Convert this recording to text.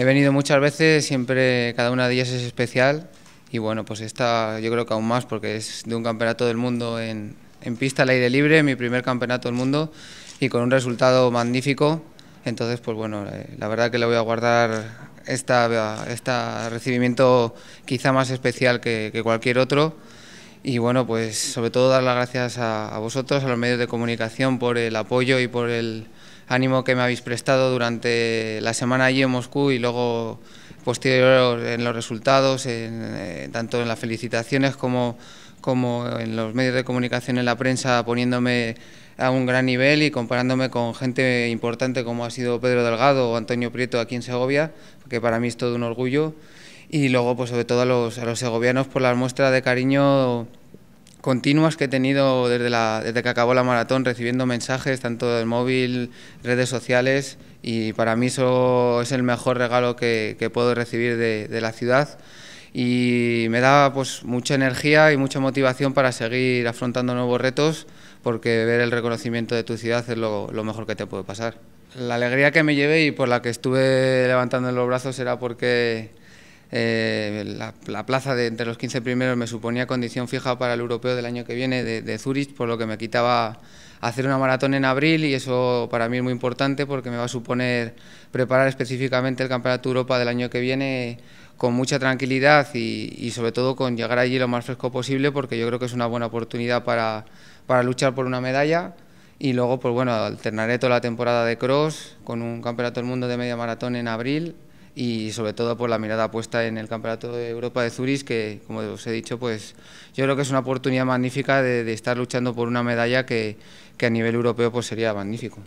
He venido muchas veces, siempre cada una de ellas es especial y bueno, pues esta yo creo que aún más porque es de un campeonato del mundo en, pista al aire libre, mi primer campeonato del mundo y con un resultado magnífico. Entonces, pues bueno, eh, la verdad que le voy a guardar este recibimiento quizá más especial que, cualquier otro. Y bueno, pues sobre todo dar las gracias a vosotros, a los medios de comunicación, por el apoyo y por el, ánimo que me habéis prestado durante la semana allí en Moscú y luego posterior en los resultados, eh, tanto en las felicitaciones como, como en los medios de comunicación, en la prensa, poniéndome a un gran nivel y comparándome con gente importante como ha sido Pedro Delgado o Antonio Prieto aquí en Segovia, que para mí es todo un orgullo. Y luego, pues sobre todo a los, a los segovianos por la muestra de cariño continuas que he tenido desde, la, desde que acabó la maratón, recibiendo mensajes tanto del móvil, redes sociales, y para mí eso es el mejor regalo que, puedo recibir de, la ciudad. Y me da pues, mucha energía y mucha motivación para seguir afrontando nuevos retos, porque ver el reconocimiento de tu ciudad es lo, lo mejor que te puede pasar. La alegría que me llevé y por la que estuve levantando los brazos era porque eh, la, plaza de entre los 15 primeros me suponía condición fija para el europeo del año que viene de, de, Zurich, por lo que me quitaba hacer una maratón en abril y eso para mí es muy importante porque me va a suponer preparar específicamente el Campeonato Europa del año que viene con mucha tranquilidad y, sobre todo con llegar allí lo más fresco posible porque yo creo que es una buena oportunidad para, para luchar por una medalla y luego pues bueno alternaré toda la temporada de cross con un Campeonato del Mundo de media maratón en abril y sobre todo por la mirada puesta en el Campeonato de Europa de Zurich, que como os he dicho, pues yo creo que es una oportunidad magnífica de, estar luchando por una medalla que, que a nivel europeo pues sería magnífico.